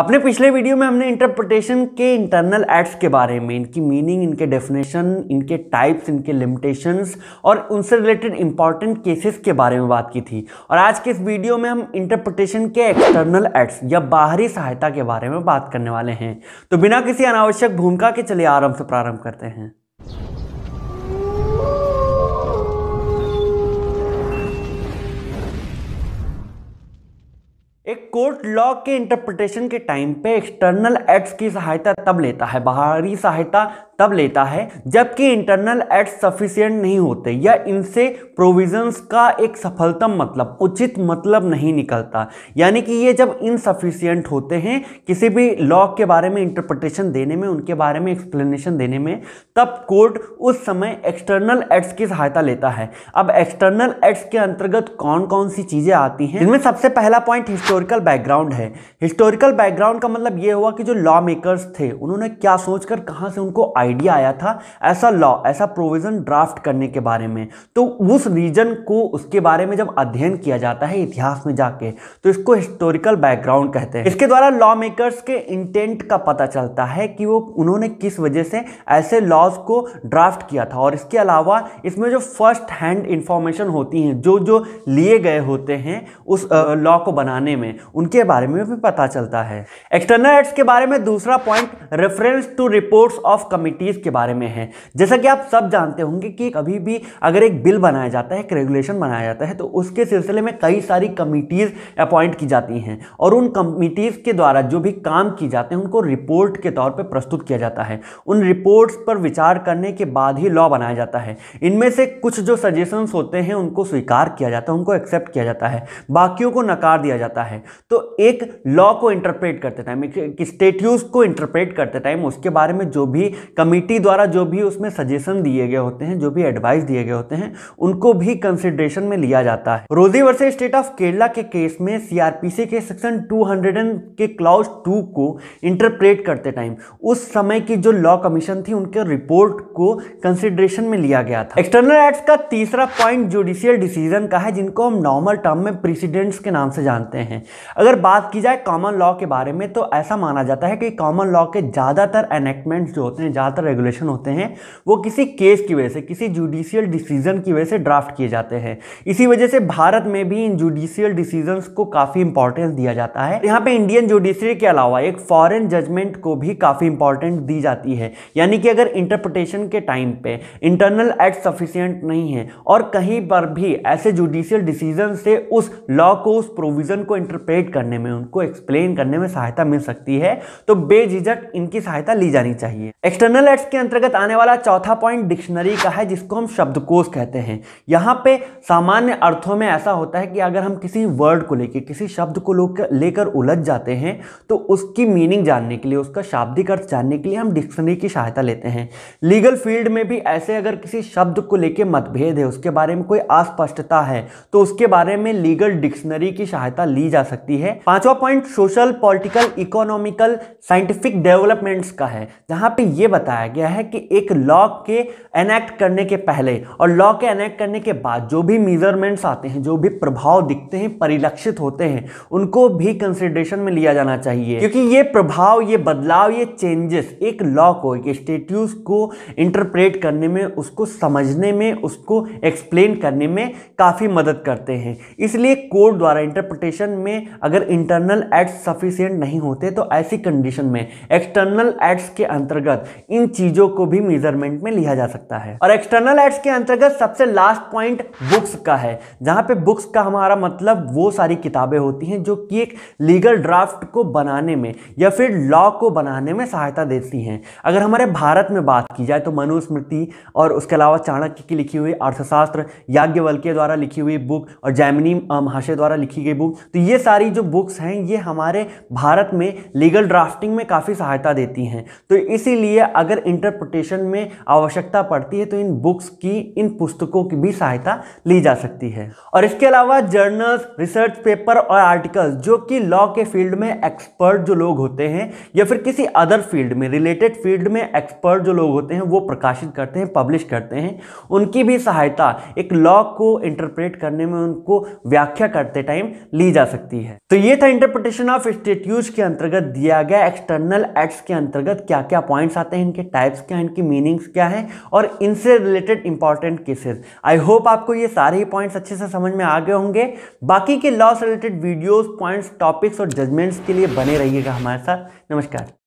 अपने पिछले वीडियो में हमने इंटरप्रिटेशन के इंटरनल एड्स के बारे में इनकी मीनिंग इनके डेफिनेशन इनके टाइप्स इनके लिमिटेशंस और उनसे रिलेटेड इंपॉर्टेंट केसेस के बारे में बात की थी और आज के इस वीडियो में हम इंटरप्रिटेशन के एक्सटर्नल एड्स या बाहरी सहायता के बारे में बात करने वाले हैं तो बिना किसी अनावश्यक भूमिका के चलिए आराम से प्रारंभ करते हैं एक कोर्ट लॉ के इंटरप्रिटेशन के टाइम पे एक्सटर्नल एड्स की सहायता तब लेता है बाहरी सहायता तब लेता है जबकि इंटरनल एड्स सफिशियंट नहीं होते या इनसे प्रोविजंस का एक सफलतम मतलब उचित मतलब नहीं निकलता यानी कि ये जब इनसफिशियंट होते हैं किसी भी लॉ के बारे में इंटरप्रिटेशन देने में उनके बारे में एक्सप्लेनेशन देने में तब कोर्ट उस समय एक्सटर्नल एड्स की सहायता लेता है अब एक्सटर्नल एड्स के अंतर्गत कौन कौन सी चीज़ें आती हैं इनमें सबसे पहला पॉइंट हिस्टोरिकल बैकग्राउंड है हिस्टोरिकल बैकग्राउंड का मतलब ये हुआ कि जो लॉ मेकर्स थे उन्होंने क्या सोचकर कहाँ से उनको आइडिया आया था ऐसा लॉ ऐसा प्रोविज़न ड्राफ्ट करने के बारे में तो उस रीजन को उसके बारे में जब अध्ययन किया जाता है इतिहास में जाके तो इसको हिस्टोरिकल बैकग्राउंड कहते हैं इसके द्वारा लॉ मेकर्स के इंटेंट का पता चलता है कि वो उन्होंने किस वजह से ऐसे लॉज को ड्राफ्ट किया था और इसके अलावा इसमें जो फर्स्ट हैंड इंफॉर्मेशन होती हैं जो जो लिए गए होते हैं उस लॉ को बनाने में उनके बारे में भी पता चलता है एक्सटर्नल एड्स के बारे में दूसरा point reference to reports of committees के बारे में है जैसा कि आप सब जानते होंगे कि कभी भी अगर एक बिल बनाया जाता है एक रेगुलेशन बनाया जाता है तो उसके सिलसिले में कई सारी कमिटीज़ अपॉइंट की जाती हैं और उन कमिटीज़ के द्वारा जो भी काम की जाते हैं उनको रिपोर्ट के तौर पर प्रस्तुत किया जाता है उन रिपोर्ट्स पर विचार करने के बाद ही लॉ बनाया जाता है इनमें से कुछ जो सजेशंस होते हैं उनको स्वीकार किया जाता है उनको एक्सेप्ट किया जाता है बाकियों को नकार दिया जाता है तो एक लॉ को इंटरप्रेट करते टाइम एक स्टेट्यूज को इंटरप्रेट करते टाइम उसके बारे में जो भी कमेटी द्वारा जो भी उसमें सजेशन दिए गए होते हैं जो भी एडवाइस दिए गए होते हैं उनको भी कंसिडरेशन में लिया जाता है रोजी वर्सेज स्टेट ऑफ केरला के केस में सीआरपीसी के सेक्शन टू के क्लाउज टू को इंटरप्रेट करते टाइम उस समय की जो लॉ कमीशन थी उनके रिपोर्ट को कंसिडरेशन में लिया गया था एक्सटर्नल एक्ट का तीसरा पॉइंट जुडिशियल डिसीजन का है जिनको हम नॉर्मल टर्म में प्रेसिडेंट्स के नाम से जानते हैं अगर बात की जाए कॉमन लॉ के बारे में तो ऐसा माना जाता है कि कॉमन लॉ के ज़्यादातर एनेक्टमेंट्स जो होते हैं ज़्यादातर रेगुलेशन होते हैं वो किसी केस की वजह से किसी जुडिशियल डिसीजन की वजह से ड्राफ्ट किए जाते हैं इसी वजह से भारत में भी इन जुडिशियल डिसीजन को काफ़ी इंपॉर्टेंस दिया जाता है यहाँ पर इंडियन जुडिशरी के अलावा एक फॉरन जजमेंट को भी काफ़ी इंपॉर्टेंट दी जाती है यानी कि अगर इंटरप्रटेशन के टाइम पर इंटरनल एक्ट सफिशियंट नहीं है और कहीं पर भी ऐसे जुडिशियल डिसीजन से उस लॉ को उस प्रोविज़न को इंटरप्रेट एजुकेट करने में उनको एक्सप्लेन करने में सहायता मिल सकती है तो बेझिझक इनकी सहायता ली जानी चाहिए एक्सटर्नल एड्स के अंतर्गत आने वाला चौथा पॉइंट डिक्शनरी का है जिसको हम शब्दकोश कहते हैं यहाँ पे सामान्य अर्थों में ऐसा होता है कि अगर हम किसी वर्ड को लेकर किसी शब्द को लेकर उलझ जाते हैं तो उसकी मीनिंग जानने के लिए उसका शाब्दिक अर्थ जानने के लिए हम डिक्शनरी की सहायता लेते हैं लीगल फील्ड में भी ऐसे अगर किसी शब्द को लेकर मतभेद है उसके बारे में कोई अस्पष्टता है तो उसके बारे में लीगल डिक्शनरी की सहायता ली जा सकती सकती है पांचवा point social political economical scientific developments का है जहां पे ये बताया गया है कि एक लॉ के एनेक्ट करने के पहले और लॉ के एनेक्ट करने के बाद जो भी मेजरमेंट्स आते हैं जो भी प्रभाव दिखते हैं परिलक्षित होते हैं उनको भी कंसिडरेशन में लिया जाना चाहिए क्योंकि ये प्रभाव ये बदलाव ये चेंजेस एक लॉ को एक स्टेट्यूज को इंटरप्रेट करने में उसको समझने में उसको एक्सप्लेन करने में काफ़ी मदद करते हैं इसलिए कोर्ट द्वारा इंटरप्रिटेशन में अगर इंटरनल एड्स सफिशियंट नहीं होते तो ऐसी कंडीशन में एक्सटर्नल एड्स के अंतर्गत इन चीज़ों को भी मेजरमेंट में लिया जा सकता है और एक्सटर्नल एड्स के अंतर्गत सबसे लास्ट पॉइंट बुक्स का है जहां पे बुक्स का हमारा मतलब वो सारी किताबें होती हैं जो कि एक लीगल ड्राफ्ट को बनाने में या फिर लॉ को बनाने में सहायता देती हैं अगर हमारे भारत में बात की जाए तो मनुस्मृति और उसके अलावा चाणक्य की लिखी हुई अर्थशास्त्र याज्ञवल्के द्वारा लिखी हुई बुक और जैमिनी महाशय द्वारा लिखी गई बुक तो ये सारी सारी जो बुक्स हैं ये हमारे भारत में लीगल ड्राफ्टिंग में काफ़ी सहायता देती हैं तो इसीलिए अगर इंटरप्रटेशन में आवश्यकता पड़ती है तो इन बुक्स की इन पुस्तकों की भी सहायता ली जा सकती है और इसके अलावा जर्नल्स रिसर्च पेपर और आर्टिकल्स जो कि लॉ के फील्ड में एक्सपर्ट जो लोग होते हैं या फिर किसी अदर फील्ड में रिलेटेड फील्ड में एक्सपर्ट जो लोग होते हैं वो प्रकाशित करते हैं पब्लिश करते हैं उनकी भी सहायता एक लॉ को इंटरप्रेट करने में उनको व्याख्या करते टाइम ली जा सकती है है तो ये था इंटरप्रिटेशन ऑफ स्टेट्यूज के अंतर्गत दिया गया एक्सटर्नल एक्ट के अंतर्गत क्या क्या पॉइंट्स आते हैं इनके टाइप्स क्या हैं इनकी मीनिंग्स क्या है और इनसे related important cases I hope आपको ये सारे ही पॉइंट्स अच्छे से समझ में आ गए होंगे बाकी के लॉ से रिलेटेड वीडियोज पॉइंट्स टॉपिक्स और जजमेंट्स के लिए बने रहिएगा हमारे साथ नमस्कार